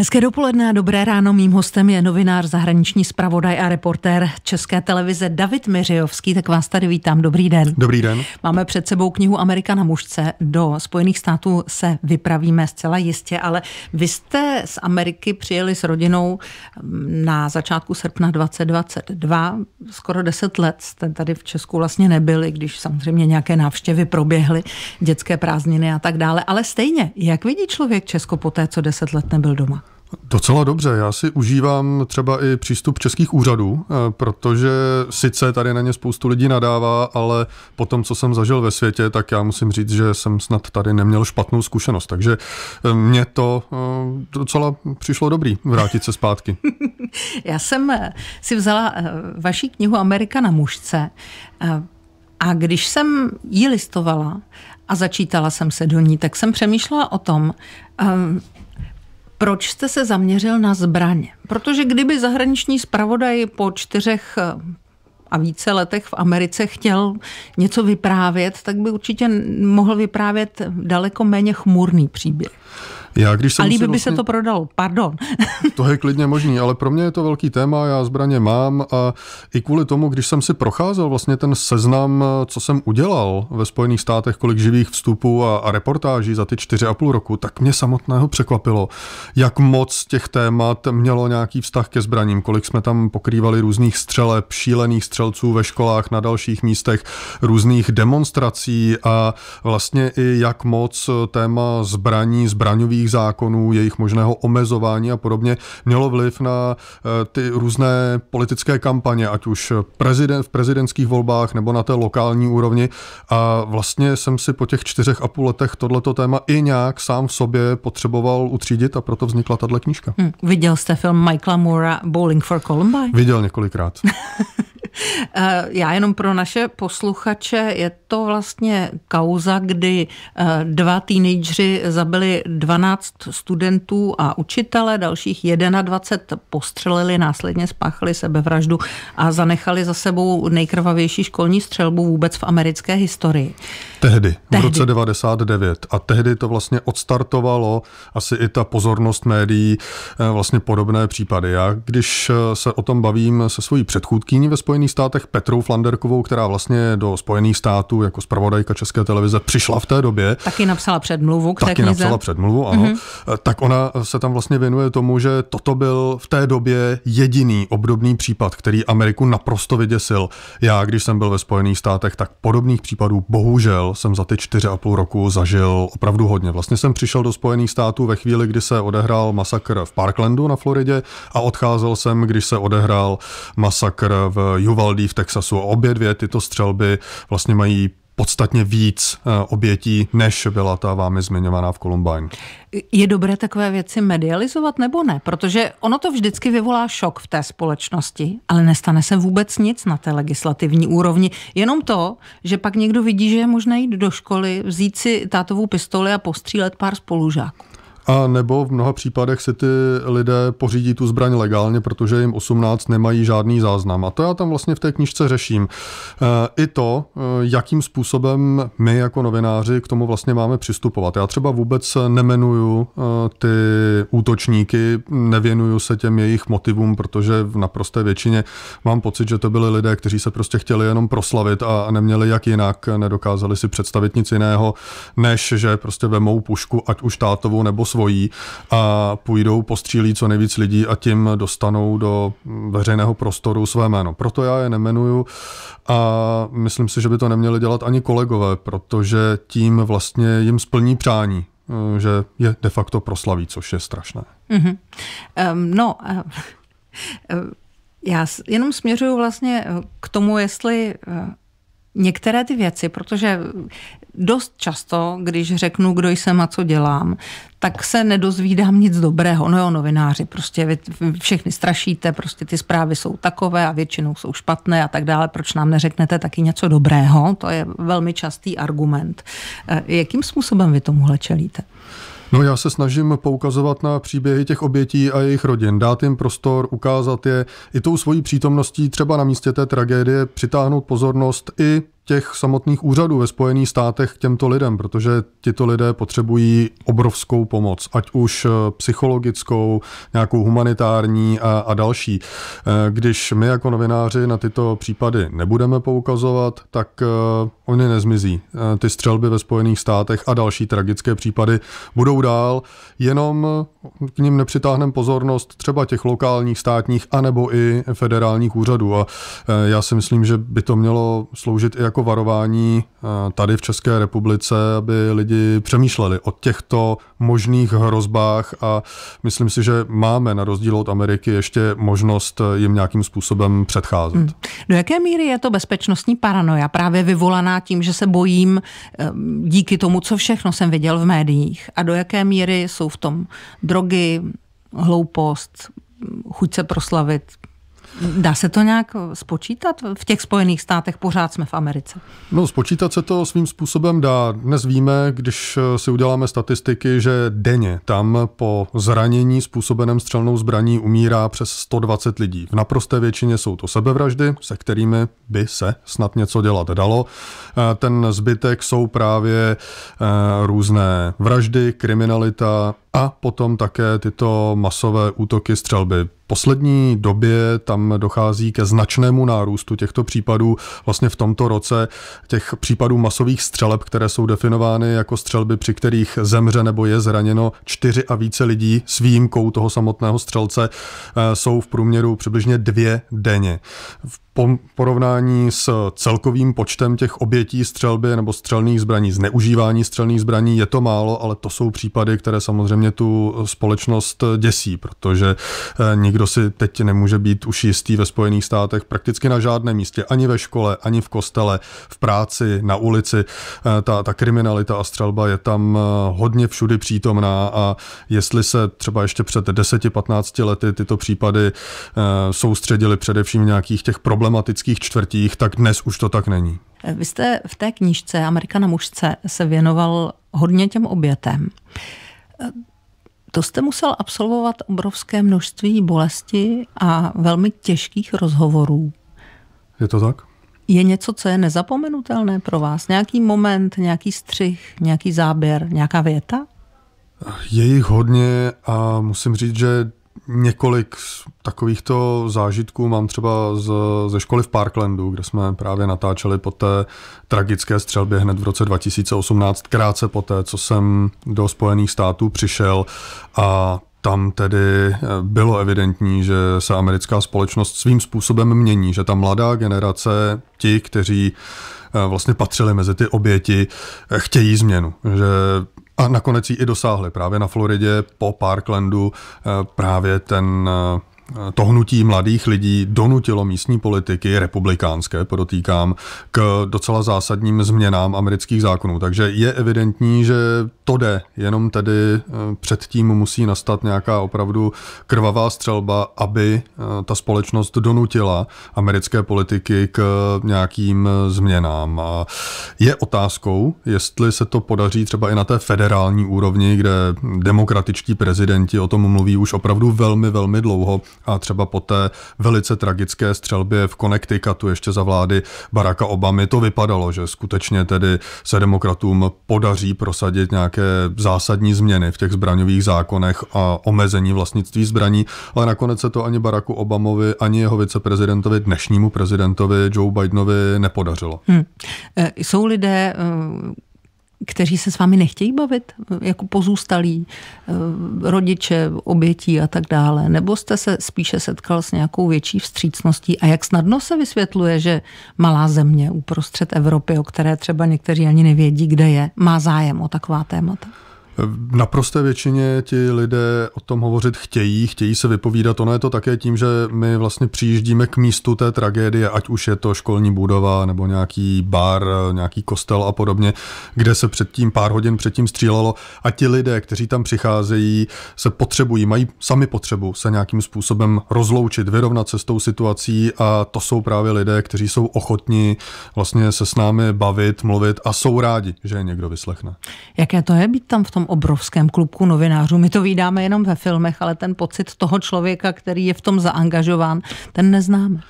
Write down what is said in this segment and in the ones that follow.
Hezké dopoledne a dobré ráno. Mým hostem je novinář, zahraniční zpravodaj a reportér České televize David Miřejovský. Tak vás tady vítám. Dobrý den. Dobrý den. Máme před sebou knihu Amerika na mužce. Do Spojených států se vypravíme zcela jistě, ale vy jste z Ameriky přijeli s rodinou mm, na začátku srpna 2022. Skoro deset let jste tady v Česku vlastně nebyli, když samozřejmě nějaké návštěvy proběhly, dětské prázdniny a tak dále. Ale stejně, jak vidí člověk Česko po té, co deset let nebyl doma? Docela dobře. Já si užívám třeba i přístup českých úřadů, eh, protože sice tady na ně spoustu lidí nadává, ale po tom, co jsem zažil ve světě, tak já musím říct, že jsem snad tady neměl špatnou zkušenost. Takže eh, mě to eh, docela přišlo dobrý vrátit se zpátky. já jsem si vzala vaši knihu Amerika na mužce a když jsem ji listovala a začítala jsem se do ní, tak jsem přemýšlela o tom, proč jste se zaměřil na zbraně? Protože kdyby zahraniční zpravodaj po čtyřech eh, a více letech v Americe chtěl něco vyprávět, tak by určitě mohl vyprávět daleko méně chmurný příběh. Já, když jsem a líbí by vlastně... se to prodalo, pardon. to je klidně možný, ale pro mě je to velký téma, já zbraně mám a i kvůli tomu, když jsem si procházel vlastně ten seznam, co jsem udělal ve Spojených státech, kolik živých vstupů a, a reportáží za ty čtyři a půl roku, tak mě samotného překvapilo, jak moc těch témat mělo nějaký vztah ke zbraním, kolik jsme tam pokrývali různých střeleb, šílených střelců ve školách, na dalších místech, různých demonstrací a vlastně i jak moc téma zbraní, zbraňových jejich zákonů, jejich možného omezování a podobně mělo vliv na eh, ty různé politické kampaně, ať už prezident, v prezidentských volbách nebo na té lokální úrovni. A vlastně jsem si po těch čtyřech a půl letech tohleto téma i nějak sám v sobě potřeboval utřídit a proto vznikla tato knížka. Hmm. Viděl jste film Michaela Moora Bowling for Columbine? Viděl několikrát. Eh, já jenom pro naše posluchače, je to vlastně kauza, kdy eh, dva teenageři zabili 12 studentů a učitele, dalších 21 postřelili, následně spáchali sebevraždu a zanechali za sebou nejkrvavější školní střelbu vůbec v americké historii. Tehdy, tehdy. roce 99. A tehdy to vlastně odstartovalo asi i ta pozornost médií, eh, vlastně podobné případy. Já, když se o tom bavím se svojí předchůdkyní ve Spojených Spojených státech Petru Flanderkovou, která vlastně do Spojených států jako zpravodajka České televize přišla v té době. Taky napsala předmluvu k té Taky knize. napsala předmluvu, ano. Mm-hmm. Tak ona se tam vlastně věnuje tomu, že toto byl v té době jediný obdobný případ, který Ameriku naprosto vyděsil. Já, když jsem byl ve Spojených státech, tak podobných případů bohužel jsem za ty čtyři a půl roku zažil opravdu hodně. Vlastně jsem přišel do Spojených států ve chvíli, kdy se odehrál masakr v Parklandu na Floridě a odcházel jsem, když se odehrál masakr v Uvaldy v Texasu. Obě dvě tyto střelby vlastně mají podstatně víc eh, obětí, než byla ta vámi zmiňovaná v Columbine. Je dobré takové věci medializovat nebo ne? Protože ono to vždycky vyvolá šok v té společnosti, ale nestane se vůbec nic na té legislativní úrovni. Jenom to, že pak někdo vidí, že je možné jít do školy, vzít si tátovou pistoli a postřílet pár spolužáků. A nebo v mnoha případech si ty lidé pořídí tu zbraň legálně, protože jim 18 nemají žádný záznam. A to já tam vlastně v té knižce řeším. Eh, I to, eh, jakým způsobem my jako novináři k tomu vlastně máme přistupovat. Já třeba vůbec nemenuju eh, ty útočníky, nevěnuju se těm jejich motivům, protože v naprosté většině mám pocit, že to byli lidé, kteří se prostě chtěli jenom proslavit a neměli jak jinak, nedokázali si představit nic jiného, než že prostě vemou pušku, ať už tátovou nebo svojí a půjdou, postřílí co nejvíc lidí a tím dostanou do veřejného prostoru své jméno. Proto já je nemenuju a myslím si, že by to neměli dělat ani kolegové, protože tím vlastně jim splní přání eh, že je de facto proslaví, což je strašné. Mm-hmm. Um, no, uh, já jenom směřuju vlastně eh, k tomu, jestli uh, některé ty věci, protože dost často, když řeknu, kdo jsem a co dělám, tak se nedozvídám nic dobrého. No jo, novináři, prostě vy všechny strašíte, prostě ty zprávy jsou takové a většinou jsou špatné a tak dále. Proč nám neřeknete taky něco dobrého? To je velmi častý argument. Eh, jakým způsobem vy tomuhle čelíte? No já se snažím poukazovat na příběhy těch obětí a jejich rodin, dát jim prostor, ukázat je i tou svojí přítomností třeba na místě té tragédie, přitáhnout pozornost i těch samotných úřadů ve Spojených státech k těmto lidem, protože tito lidé potřebují obrovskou pomoc, ať už eh, psychologickou, nějakou humanitární a, a další. Eh, když my jako novináři na tyto případy nebudeme poukazovat, tak eh, oni nezmizí. Ty střelby ve Spojených státech a další tragické případy budou dál, jenom k ním nepřitáhneme pozornost třeba těch lokálních, státních, anebo i federálních úřadů. A já si myslím, že by to mělo sloužit i jako varování eh, tady v České republice, aby lidi přemýšleli o těchto možných hrozbách a myslím si, že máme na rozdíl od Ameriky ještě možnost eh, jim nějakým způsobem předcházet. Hmm. Do jaké míry je to bezpečnostní paranoja právě vyvolaná tím, že se bojím eh, díky tomu, co všechno jsem viděl v médiích a do jaké míry jsou v tom drogy, hloupost, chuť se proslavit, Dá se to nějak eh, spočítat? V těch Spojených státech pořád jsme v Americe. No, spočítat se to svým způsobem dá. Dnes víme, když eh, si uděláme statistiky, že denně tam po zranění způsobeném střelnou zbraní umírá přes 120 lidí. V naprosté většině jsou to sebevraždy, se kterými by se snad něco dělat dalo. Eh, ten zbytek jsou právě různé vraždy, kriminalita a potom také tyto masové útoky střelby poslední době tam dochází ke značnému nárůstu těchto případů. Vlastně v tomto roce těch případů masových střeleb, které jsou definovány jako střelby, při kterých zemře nebo je zraněno čtyři a více lidí s výjimkou toho samotného střelce, eh, jsou v průměru přibližně dvě denně. V porovnání s celkovým počtem těch obětí střelby nebo střelných zbraní, zneužívání střelných zbraní je to málo, ale to jsou případy, které samozřejmě tu společnost eh, děsí, protože eh, nikdo kdo si teď nemůže být už jistý ve Spojených státech prakticky na žádném místě, ani ve škole, ani v kostele, v práci, na ulici. Eh, ta, ta kriminalita a střelba je tam eh, hodně všudy přítomná a jestli se třeba ještě před 10-15 lety tyto případy eh, soustředili především v nějakých těch problematických čtvrtích, tak dnes už to tak není. Vy jste v té knížce Amerika na mužce se věnoval hodně těm obětem. To jste musel absolvovat obrovské množství bolesti a velmi těžkých rozhovorů. Je to tak? Je něco, co je nezapomenutelné pro vás? Nějaký moment, nějaký střih, nějaký záběr, nějaká věta? Je jich hodně a musím říct, že několik takovýchto zážitků mám třeba z, ze školy v Parklandu, kde jsme právě natáčeli po té tragické střelbě hned v roce 2018, krátce poté, co jsem do Spojených států přišel a tam tedy eh, bylo evidentní, že se americká společnost svým způsobem mění, že ta mladá generace, ti, kteří eh, vlastně patřili mezi ty oběti, eh, chtějí změnu, že a nakonec ji i dosáhli právě na Floridě po Parklandu eh, právě ten eh, to hnutí mladých lidí donutilo místní politiky, republikánské podotýkám, k docela zásadním změnám amerických zákonů. Takže je evidentní, že to jde, jenom tedy eh, předtím musí nastat nějaká opravdu krvavá střelba, aby eh, ta společnost donutila americké politiky k nějakým eh, změnám. A je otázkou, jestli se to podaří třeba i na té federální úrovni, kde demokratičtí prezidenti o tom mluví už opravdu velmi, velmi dlouho, a třeba po té velice tragické střelbě v Connecticutu ještě za vlády Baracka Obamy to vypadalo, že skutečně tedy se demokratům podaří prosadit nějaké zásadní změny v těch zbraňových zákonech a omezení vlastnictví zbraní, ale nakonec se to ani Baracku Obamovi, ani jeho viceprezidentovi, dnešnímu prezidentovi Joe Bidenovi nepodařilo. Hmm. Jsou lidé, e, kteří se s vámi nechtějí bavit, jako pozůstalí eh, rodiče, obětí a tak dále? Nebo jste se spíše setkal s nějakou větší vstřícností? A jak snadno se vysvětluje, že malá země uprostřed Evropy, o které třeba někteří ani nevědí, kde je, má zájem o taková témata? V naprosté většině ti lidé o tom hovořit chtějí, chtějí se vypovídat. Ono je to také tím, že my vlastně přijíždíme k místu té tragédie, ať už je to školní budova nebo nějaký bar, nějaký kostel a podobně, kde se předtím pár hodin předtím střílelo a ti lidé, kteří tam přicházejí, se potřebují, mají sami potřebu se nějakým způsobem rozloučit, vyrovnat se s tou situací a to jsou právě lidé, kteří jsou ochotní vlastně se s námi bavit, mluvit a jsou rádi, že je někdo vyslechne. Jaké to je být tam v tom obrovském klubku novinářů. My to vydáme jenom ve filmech, ale ten pocit toho člověka, který je v tom zaangažován, ten neznáme.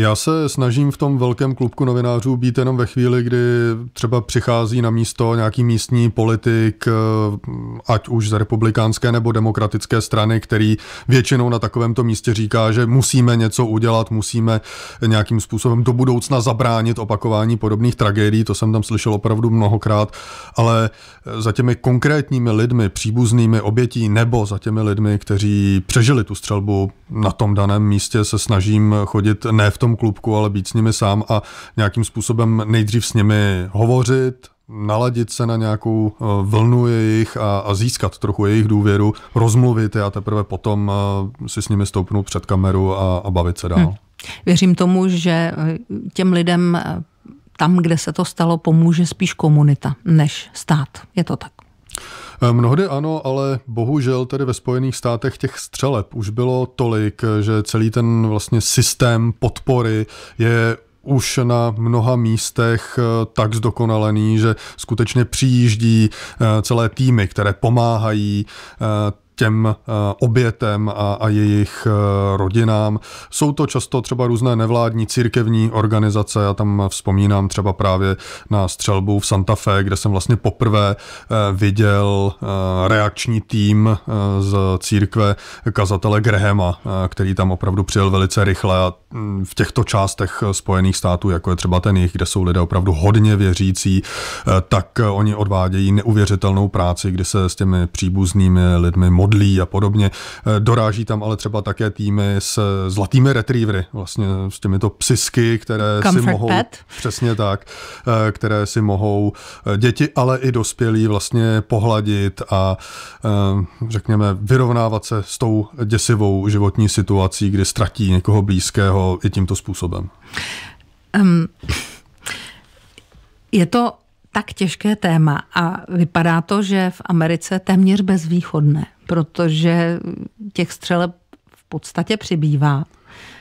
Já se snažím v tom velkém klubku novinářů být jenom ve chvíli, kdy třeba přichází na místo nějaký místní politik, eh, ať už z republikánské nebo demokratické strany, který většinou na takovémto místě říká, že musíme něco udělat, musíme nějakým způsobem do budoucna zabránit opakování podobných tragédií. To jsem tam slyšel opravdu mnohokrát, ale eh, za těmi konkrétními lidmi, příbuznými obětí nebo za těmi lidmi, kteří přežili tu střelbu na tom daném místě, se snažím chodit ne v tom tom klubku, ale být s nimi sám a nějakým způsobem nejdřív s nimi hovořit, naladit se na nějakou eh, vlnu jejich a, a získat trochu jejich důvěru, rozmluvit a teprve potom eh, si s nimi stoupnout před kameru a, a bavit se dál. Hmm. Věřím tomu, že eh, těm lidem tam, kde se to stalo, pomůže spíš komunita než stát. Je to tak. Eh, mnohdy ano, ale bohužel tedy ve Spojených státech těch střeleb už bylo tolik, že celý ten vlastně systém podpory je už na mnoha místech eh, tak zdokonalený, že skutečně přijíždí eh, celé týmy, které pomáhají těm eh, obětem a, a jejich eh, rodinám. Jsou to často třeba různé nevládní církevní organizace, já tam vzpomínám třeba právě na střelbu v Santa Fe, kde jsem vlastně poprvé eh, viděl reakční tým z církve kazatele Grahama, který tam opravdu přijel velice rychle a mm, v těchto částech Spojených států, jako je třeba ten jich, kde jsou lidé opravdu hodně věřící, tak oni odvádějí neuvěřitelnou práci, kdy se s těmi příbuznými lidmi modlí modlí a podobně. Eh, doráží tam ale třeba také týmy s zlatými retrievery, vlastně s těmito psisky, které Comfort si mohou... Pet. Přesně tak, eh, které si mohou eh, děti, ale i dospělí vlastně pohladit a řekněme vyrovnávat se s tou děsivou životní situací, kdy ztratí někoho blízkého i tímto způsobem. Um, je to tak těžké téma a vypadá to, že v Americe téměř bezvýchodné protože těch střeleb v podstatě přibývá.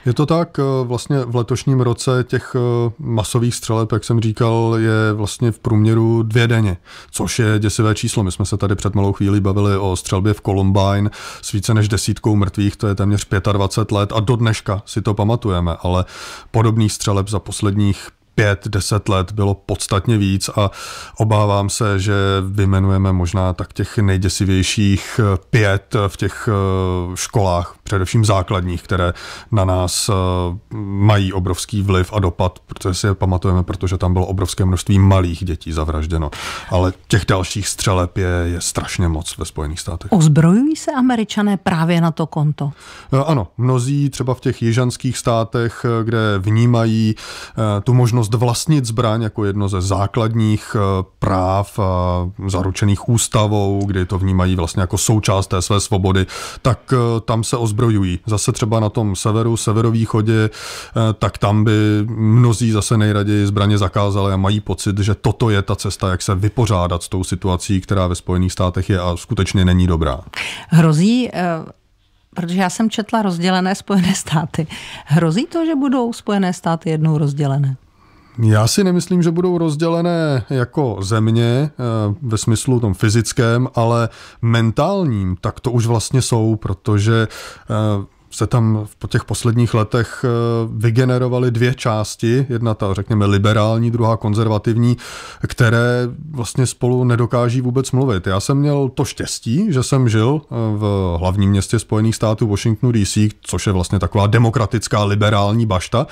Je to tak, eh, vlastně v letošním roce těch eh, masových střeleb, jak jsem říkal, je vlastně v průměru dvě denně, což je děsivé číslo. My jsme se tady před malou chvílí bavili o střelbě v Columbine s více než desítkou mrtvých, to je téměř 25 let a do dneška si to pamatujeme, ale podobných střeleb za posledních pět, deset let bylo podstatně víc a obávám se, že vymenujeme možná tak těch nejděsivějších eh, pět eh, v těch eh, školách, především základních, které na nás mají obrovský vliv a dopad, protože si je pamatujeme, protože tam bylo obrovské množství malých dětí zavražděno. Ale těch dalších střeleb je, je strašně moc ve Spojených státech. Ozbrojují se američané právě na to konto? Ano, mnozí třeba v těch jižanských státech, kde vnímají tu možnost možnost vlastnit zbraň jako jedno ze základních eh, práv eh, zaručených ústavou, kdy to vnímají vlastně jako součást té své svobody, tak eh, tam se ozbrojují. Zase třeba na tom severu, severovýchodě, tak tam by mnozí zase nejraději zbraně zakázali a mají pocit, že toto je ta cesta, jak se vypořádat s tou situací, která ve Spojených státech je a skutečně není dobrá. Hrozí protože já jsem četla rozdělené Spojené státy. Hrozí to, že budou Spojené státy jednou rozdělené? Já si nemyslím, že budou rozdělené jako země eh, ve smyslu tom fyzickém, ale mentálním, tak to už vlastně jsou, protože eh, se tam po těch posledních letech eh, vygenerovaly dvě části, jedna ta, řekněme, liberální, druhá konzervativní, které vlastně spolu nedokáží vůbec mluvit. Já jsem měl to štěstí, že jsem žil eh, v hlavním městě Spojených států Washingtonu DC, což je vlastně taková demokratická liberální bašta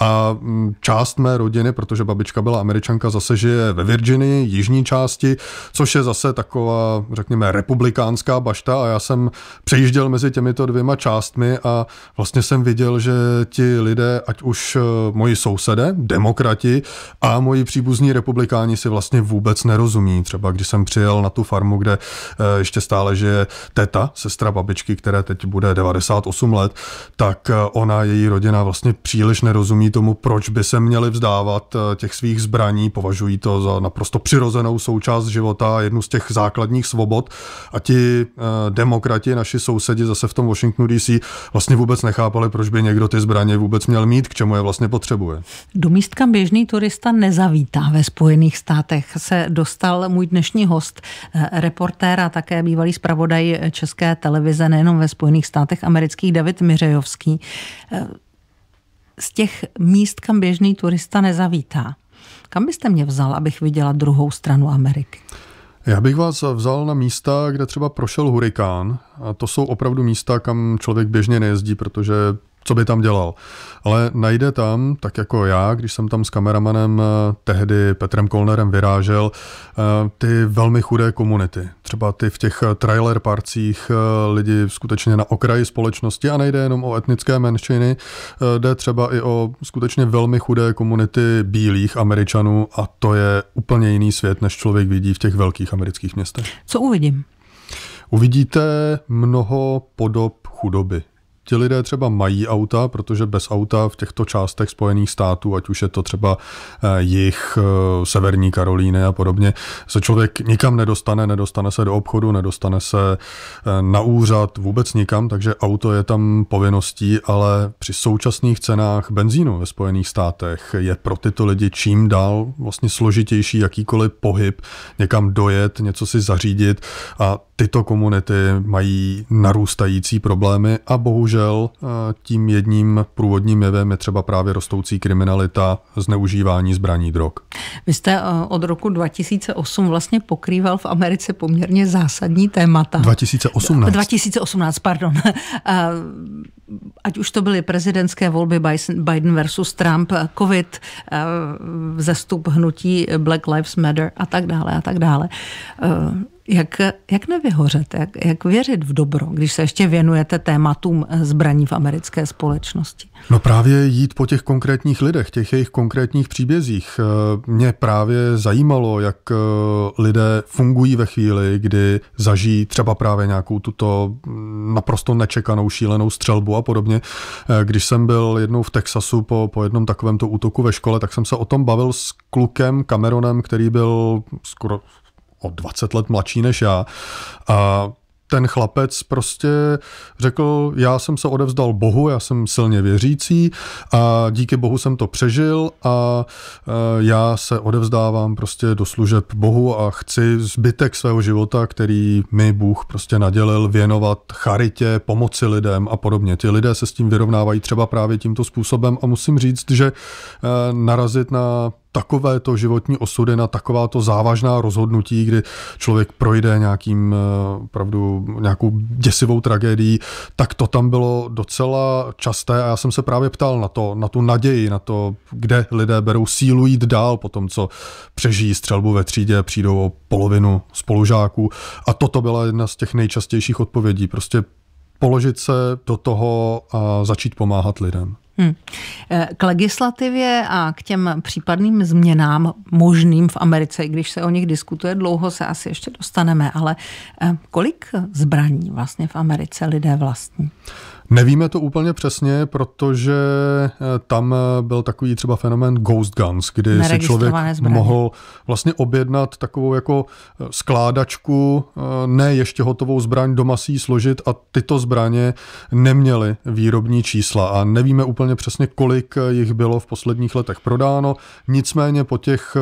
a mm, část mé rodiny, protože babička byla američanka, zase žije ve Virginii, jižní části, což je zase taková, řekněme, republikánská bašta a já jsem přejížděl mezi těmito dvěma částmi a vlastně jsem viděl, že ti lidé, ať už eh, moji sousedé, demokrati a moji příbuzní republikáni si vlastně vůbec nerozumí. Třeba když jsem přijel na tu farmu, kde eh, ještě stále žije teta, sestra babičky, které teď bude 98 let, tak eh, ona, její rodina vlastně příliš nerozumí tomu, proč by se měli vzdávat těch svých zbraní, považují to za naprosto přirozenou součást života, jednu z těch základních svobod a ti demokrati, naši sousedi zase v tom Washingtonu DC, vlastně vůbec nechápali, proč by někdo ty zbraně vůbec měl mít, k čemu je vlastně potřebuje. Do míst, kam běžný turista nezavítá ve Spojených státech, se dostal můj dnešní host, eh, reportér a také bývalý zpravodaj České televize, nejenom ve Spojených státech amerických, David Miřejovský. Eh, z těch míst, kam běžný turista nezavítá, kam byste mě vzal, abych viděla druhou stranu Ameriky? Já bych vás vzal na místa, kde třeba prošel hurikán. A to jsou opravdu místa, kam člověk běžně nejezdí, protože co by tam dělal. Ale najde tam, tak jako já, když jsem tam s kameramanem eh, tehdy Petrem Kolnerem vyrážel, eh, ty velmi chudé komunity. Třeba ty v těch eh, trailer parcích lidi skutečně na okraji společnosti a nejde jenom o etnické menšiny, jde třeba i o skutečně velmi chudé komunity bílých Američanů a to je úplně jiný svět, než člověk vidí v těch velkých amerických městech. Co uvidím? Uvidíte mnoho podob chudoby Ti lidé třeba mají auta, protože bez auta v těchto částech Spojených států, ať už je to třeba eh, jich, eh, severní Karolíny a podobně, se člověk nikam nedostane, nedostane se do obchodu, nedostane se eh, na úřad, vůbec nikam, takže auto je tam povinností, ale při současných cenách benzínu ve Spojených státech je pro tyto lidi čím dál vlastně složitější jakýkoliv pohyb, někam dojet, něco si zařídit a tyto komunity mají narůstající problémy a bohužel eh, tím jedním průvodním jevem je třeba právě rostoucí kriminalita, zneužívání zbraní drog. Vy jste eh, od roku 2008 vlastně pokrýval v Americe poměrně zásadní témata. 2018. 2018, pardon. Eh, ať už to byly prezidentské volby Biden versus Trump, COVID, zestup hnutí Black Lives Matter a tak dále a tak dále. Jak, jak nevyhořet, jak, jak věřit v dobro, když se ještě věnujete tématům zbraní v americké společnosti? No právě jít po těch konkrétních lidech, těch jejich konkrétních příbězích. Eh, mě právě zajímalo, jak eh, lidé fungují ve chvíli, kdy zažijí třeba právě nějakou tuto mm, naprosto nečekanou šílenou střelbu a podobně. Eh, když jsem byl jednou v Texasu po, po jednom takovémto útoku ve škole, tak jsem se o tom bavil s klukem Cameronem, který byl skoro o 20 let mladší než já. A ten chlapec prostě řekl, já jsem se odevzdal Bohu, já jsem silně věřící a díky Bohu jsem to přežil a e, já se odevzdávám prostě do služeb Bohu a chci zbytek svého života, který mi Bůh prostě nadělil, věnovat charitě, pomoci lidem a podobně. Ti lidé se s tím vyrovnávají třeba právě tímto způsobem a musím říct, že e, narazit na takovéto životní osudy, na takováto závažná rozhodnutí, kdy člověk projde nějakým, eh, pravdu, nějakou děsivou tragédií, tak to tam bylo docela časté a já jsem se právě ptal na to, na tu naději, na to, kde lidé berou sílu jít dál po tom, co přežijí střelbu ve třídě, přijdou o polovinu spolužáků a toto byla jedna z těch nejčastějších odpovědí, prostě položit se do toho a začít pomáhat lidem. Hm. Eh, k legislativě a k těm případným změnám možným v Americe, i když se o nich diskutuje dlouho, se asi ještě dostaneme, ale eh, kolik zbraní vlastně v Americe lidé vlastní? Nevíme to úplně přesně, protože eh, tam eh, byl takový třeba fenomén ghost guns, kdy si člověk zbraně. mohl vlastně objednat takovou jako eh, skládačku, ne ještě hotovou zbraň, doma si ji složit a tyto zbraně neměly výrobní čísla a nevíme úplně přesně, kolik jich bylo v posledních letech prodáno, nicméně po těch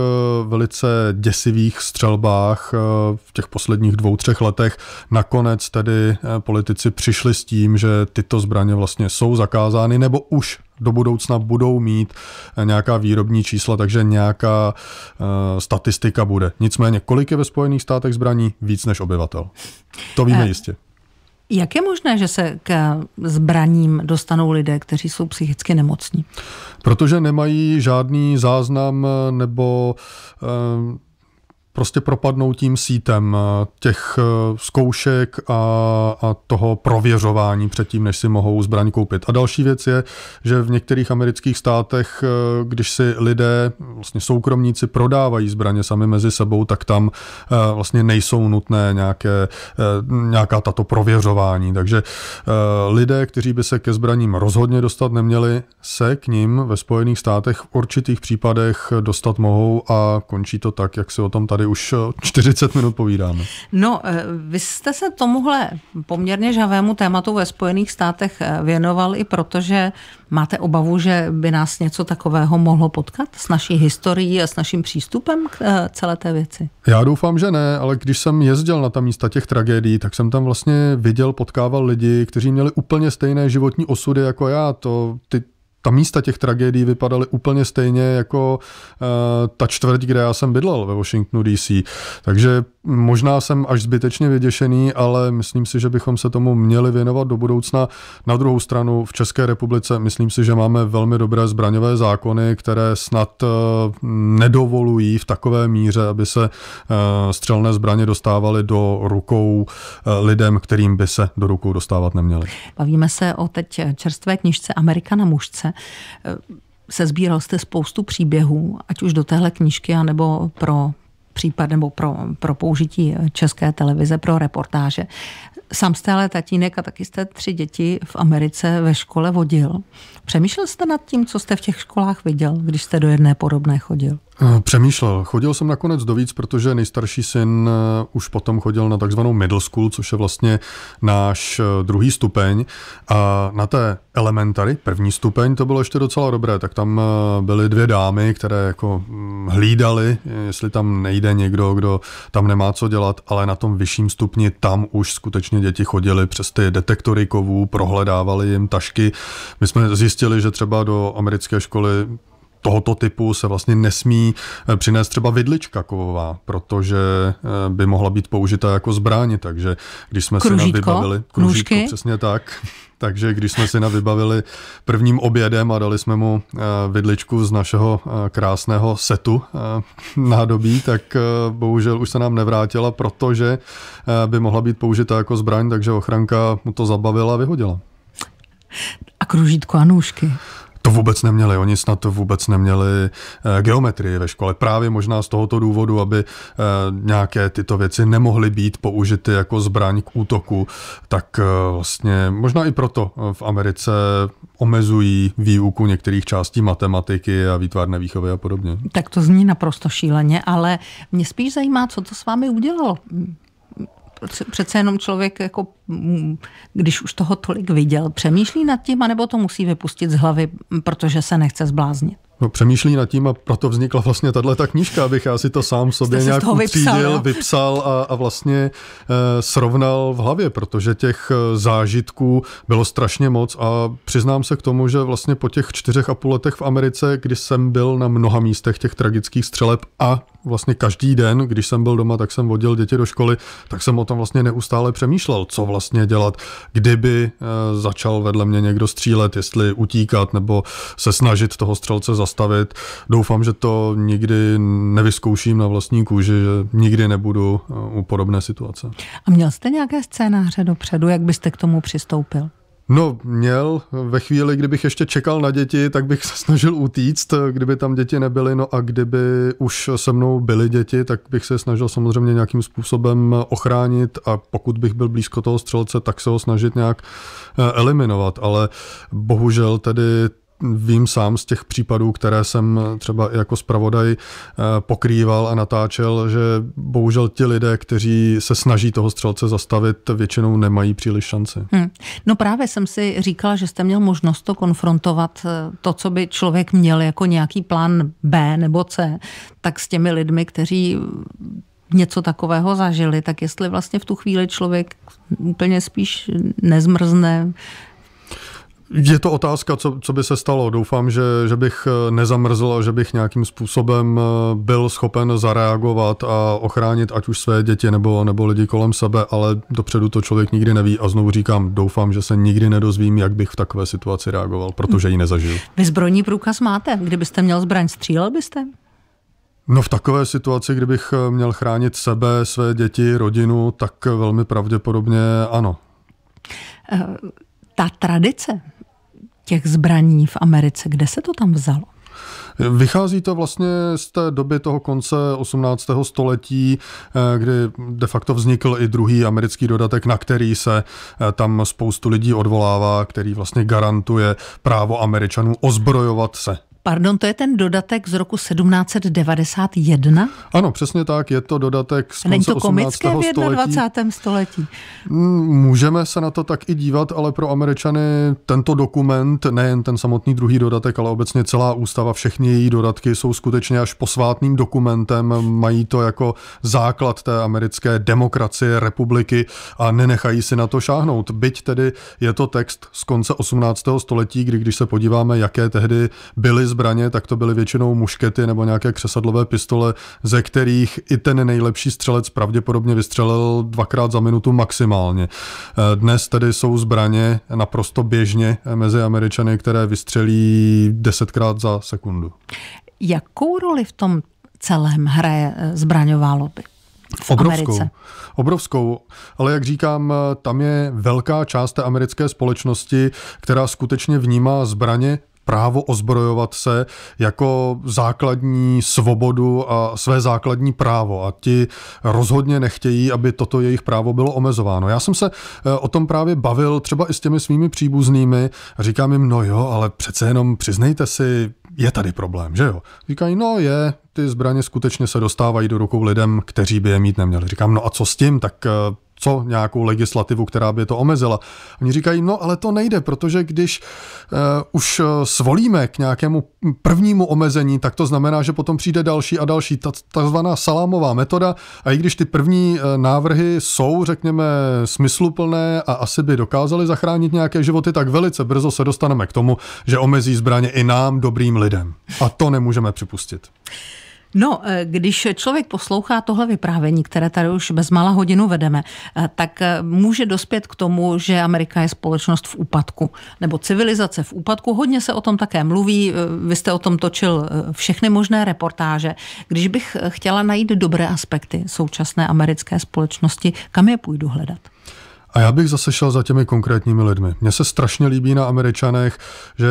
velice děsivých střelbách v těch posledních dvou, třech letech nakonec tedy politici přišli s tím, že tyto tyto zbraně vlastně jsou zakázány nebo už do budoucna budou mít eh, nějaká výrobní čísla, takže nějaká uh, statistika bude. Nicméně, kolik je ve Spojených státech zbraní? Víc než obyvatel. To víme eh. jistě. Jak je možné, že se k zbraním dostanou lidé, kteří jsou psychicky nemocní? Protože nemají žádný záznam eh, nebo prostě propadnou tím sítem eh, těch eh, zkoušek a, a toho prověřování předtím, než si mohou zbraň koupit. A další věc je, že v některých amerických státech, eh, když si lidé, vlastně soukromníci, prodávají zbraně sami mezi sebou, tak tam vlastně nejsou nutné nějaké, nějaká tato prověřování. Takže lidé, kteří by se ke zbraním rozhodně dostat neměli, se k ním ve Spojených státech v určitých případech dostat mohou a končí to tak, jak se o tom tady už 40 eh, minut povídáme. No, eh, vy jste se tomuhle poměrně žavému tématu ve Spojených státech eh, věnoval i protože máte obavu, že by nás něco takového mohlo potkat s naší historií a s naším přístupem k celé té věci? Já doufám, že ne, ale když jsem jezdil na ta místa těch tragédií, tak jsem tam vlastně viděl, potkával lidi, kteří měli úplně stejné životní osudy jako já. To, ty, ta místa těch tragédií vypadaly úplně stejně jako eh, ta čtvrť, kde já jsem bydlel ve Washingtonu DC. Takže možná jsem až zbytečně vyděšený, ale myslím si, že bychom se tomu měli věnovat do budoucna. Na druhou stranu v České republice myslím si, že máme velmi dobré zbraňové zákony, které snad eh, nedovolují v takové míře, aby se eh, střelné zbraně dostávaly do rukou lidem, kterým by se do rukou dostávat neměly. Bavíme se o teď čerstvé knižce Amerika na mužce práce. Eh, Sezbíral jste spoustu příběhů, ať už do téhle knížky, anebo pro případ nebo pro, pro použití české televize pro reportáže. Sám jste ale tatínek a taky jste tři děti v Americe ve škole vodil. Přemýšlel jste nad tím, co jste v těch školách viděl, když jste do jedné podobné chodil? Eh, přemýšlel. Chodil jsem nakonec do víc, protože nejstarší syn eh, už potom chodil na takzvanou middle school, což je vlastně náš eh, druhý stupeň. A na té elementary, první stupeň, to bylo ještě docela dobré. Tak tam byly dvě dámy, které jako mm, hlídali, jestli tam nejde někdo, kdo tam nemá co dělat, ale na tom vyšším stupni tam už skutečně děti chodili přes ty detektory kovů, prohledávali jim tašky. My jsme zjistili, že třeba do americké školy tohoto typu se vlastně nesmí eh, přinést třeba vidlička kovová, protože eh, by mohla být použita jako zbraně. takže když jsme kružítko, si vybavili... Kružítko, nůžky. přesně tak. Takže když jsme si na vybavili prvním obědem a dali jsme mu eh, vidličku z našeho krásného setu nádobí, tak bohužel už se nám nevrátila, protože by mohla být použita jako zbraň, takže ochranka mu to zabavila a vyhodila. A kružítko a nůžky to vůbec neměli. Oni snad vůbec neměli eh, geometrii ve škole. Právě možná z tohoto důvodu, aby eh, nějaké tyto věci nemohly být použity jako zbraň k útoku, tak eh, vlastně možná i proto v Americe omezují výuku některých částí matematiky a výtvarné výchovy a podobně. Tak to zní naprosto šíleně, ale mě spíš zajímá, co to s vámi udělalo. Přece jenom člověk jako když už toho tolik viděl, přemýšlí nad tím, anebo to musí vypustit z hlavy, protože se nechce zbláznit? No, přemýšlí nad tím a proto vznikla vlastně ta knížka, abych já si to sám sobě nějak utřídil, vypsal, vypsal a, a vlastně e, srovnal v hlavě, protože těch e, zážitků bylo strašně moc a přiznám se k tomu, že vlastně po těch čtyřech a půl letech v Americe, kdy jsem byl na mnoha místech těch tragických střeleb a vlastně každý den, když jsem byl doma, tak jsem vodil děti do školy, tak jsem o tom vlastně neustále přemýšlel, co vlastně vlastně dělat, kdyby eh, začal vedle mě někdo střílet, jestli utíkat nebo se snažit toho střelce zastavit. Doufám, že to nikdy nevyzkouším na vlastní kůži, že nikdy nebudu eh, u podobné situace. A měl jste nějaké scénáře dopředu, jak byste k tomu přistoupil? No, měl. Ve chvíli, kdybych ještě čekal na děti, tak bych se snažil utíct, kdyby tam děti nebyly. No a kdyby už se mnou byly děti, tak bych se snažil samozřejmě nějakým způsobem ochránit a pokud bych byl blízko toho střelce, tak se ho snažit nějak eh, eliminovat. Ale bohužel tedy vím sám z těch případů, které jsem třeba jako zpravodaj eh, pokrýval a natáčel, že bohužel ti lidé, kteří se snaží toho střelce zastavit, většinou nemají příliš šanci. Hmm. No právě jsem si říkala, že jste měl možnost to konfrontovat, eh, to, co by člověk měl jako nějaký plán B nebo C, tak s těmi lidmi, kteří eh, něco takového zažili, tak jestli vlastně v tu chvíli člověk úplně spíš nezmrzne, je to otázka, co, co by se stalo. Doufám, že, že bych eh, nezamrzl a že bych nějakým způsobem eh, byl schopen zareagovat a ochránit ať už své děti nebo, nebo lidi kolem sebe, ale dopředu to člověk nikdy neví. A znovu říkám, doufám, že se nikdy nedozvím, jak bych v takové situaci reagoval, protože ji nezažiju. Vy zbrojní průkaz máte. Kdybyste měl zbraň, střílel byste? No v takové situaci, kdybych eh, měl chránit sebe, své děti, rodinu, tak velmi pravděpodobně ano. Uh ta tradice těch zbraní v Americe, kde se to tam vzalo? Vychází to vlastně z té doby toho konce 18. století, eh, kdy de facto vznikl i druhý americký dodatek, na který se eh, tam spoustu lidí odvolává, který vlastně garantuje právo Američanů ozbrojovat se. Pardon, to je ten dodatek z roku 1791? Ano, přesně tak, je to dodatek z konce Není to 18. v 21. století? Hmm, můžeme se na to tak i dívat, ale pro Američany tento dokument, nejen ten samotný druhý dodatek, ale obecně celá ústava, všechny její dodatky jsou skutečně až posvátným dokumentem, mají to jako základ té americké demokracie, republiky a nenechají si na to šáhnout. Byť tedy je to text z konce 18. století, kdy když se podíváme, jaké tehdy byly zbraně, tak to byly většinou muškety nebo nějaké křesadlové pistole, ze kterých i ten nejlepší střelec pravděpodobně vystřelil dvakrát za minutu maximálně. Eh, dnes tedy jsou zbraně naprosto běžně mezi Američany, které vystřelí desetkrát za sekundu. Jakou roli v tom celém hraje eh, zbraňová lobby? V obrovskou. Americe. Obrovskou. Ale jak říkám, eh, tam je velká část té americké společnosti, která skutečně vnímá zbraně právo ozbrojovat se jako základní svobodu a své základní právo a ti rozhodně nechtějí, aby toto jejich právo bylo omezováno. Já jsem se eh, o tom právě bavil třeba i s těmi svými příbuznými a říkám jim, no jo, ale přece jenom přiznejte si, je tady problém, že jo? Říkají, no je, ty zbraně skutečně se dostávají do rukou lidem, kteří by je mít neměli. Říkám, no a co s tím, tak eh, co nějakou legislativu, která by to omezila. Oni říkají, no ale to nejde, protože když uh, už eh, svolíme k nějakému prvnímu omezení, tak to znamená, že potom přijde další a další, takzvaná salámová metoda a i když ty první eh, návrhy jsou, řekněme, smysluplné a asi by dokázali zachránit nějaké životy, tak velice brzo se dostaneme k tomu, že omezí zbraně i nám, dobrým lidem. A to nemůžeme připustit. No, eh, když člověk poslouchá tohle vyprávění, které tady už bezmála hodinu vedeme, eh, tak eh, může dospět k tomu, že Amerika je společnost v úpadku, nebo civilizace v úpadku. Hodně se o tom také mluví, vy jste o tom točil všechny možné reportáže. Když bych chtěla najít dobré aspekty současné americké společnosti, kam je půjdu hledat? A já bych zase šel za těmi konkrétními lidmi. Mně se strašně líbí na Američanech, že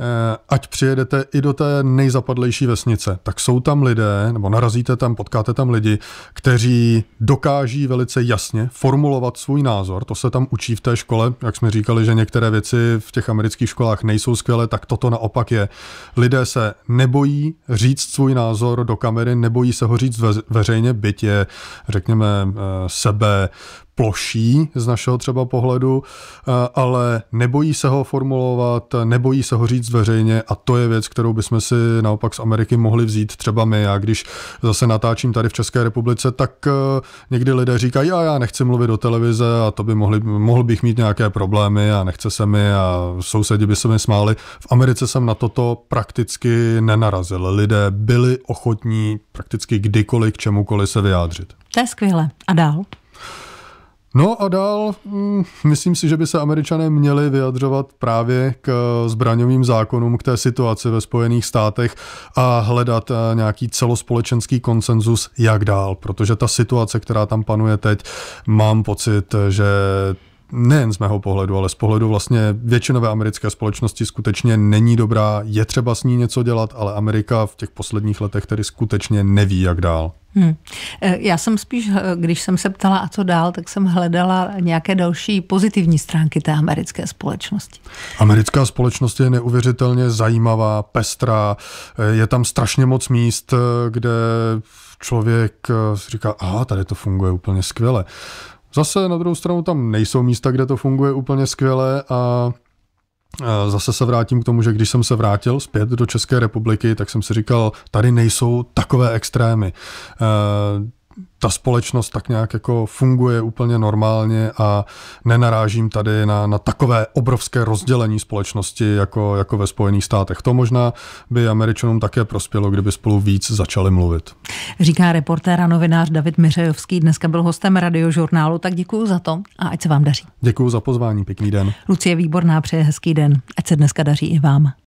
Eh, ať přijedete i do té nejzapadlejší vesnice, tak jsou tam lidé, nebo narazíte tam, potkáte tam lidi, kteří dokáží velice jasně formulovat svůj názor. To se tam učí v té škole, jak jsme říkali, že některé věci v těch amerických školách nejsou skvělé, tak toto naopak je. Lidé se nebojí říct svůj názor do kamery, nebojí se ho říct veřejně, byť je, řekněme, eh, sebe ploší z našeho třeba pohledu, eh, ale nebojí se ho formulovat, nebojí se ho říct veřejně a to je věc, kterou bychom si naopak z Ameriky mohli vzít třeba my. Já když zase natáčím tady v České republice, tak eh, někdy lidé říkají, a já nechci mluvit do televize a to by mohli, mohl bych mít nějaké problémy a nechce se mi a sousedi by se mi smáli. V Americe jsem na toto prakticky nenarazil. Lidé byli ochotní prakticky kdykoliv k čemukoliv se vyjádřit. To je skvělé. A dál? No a dál, mm, myslím si, že by se američané měli vyjadřovat právě k eh, zbraňovým zákonům, k té situaci ve Spojených státech a hledat eh, nějaký celospolečenský konsenzus, jak dál, protože ta situace, která tam panuje teď, mám pocit, že nejen z mého pohledu, ale z pohledu vlastně většinové americké společnosti skutečně není dobrá, je třeba s ní něco dělat, ale Amerika v těch posledních letech tedy skutečně neví, jak dál. Hmm. Eh, já jsem spíš, eh, když jsem se ptala, a co dál, tak jsem hledala nějaké další pozitivní stránky té americké společnosti. Americká společnost je neuvěřitelně zajímavá, pestrá, eh, je tam strašně moc míst, kde člověk říká, aha, tady to funguje úplně skvěle. Zase na druhou stranu tam nejsou místa, kde to funguje úplně skvěle a Zase se vrátím k tomu, že když jsem se vrátil zpět do České republiky, tak jsem si říkal, tady nejsou takové extrémy. E, ta společnost tak nějak jako funguje úplně normálně a nenarážím tady na, na takové obrovské rozdělení společnosti jako, jako ve Spojených státech. To možná by Američanům také prospělo, kdyby spolu víc začali mluvit. Říká reportér a novinář David Miřejovský, dneska byl hostem radiožurnálu, tak děkuji za to a ať se vám daří. Děkuji za pozvání, pěkný den. Lucie Výborná přeje hezký den, ať se dneska daří i vám.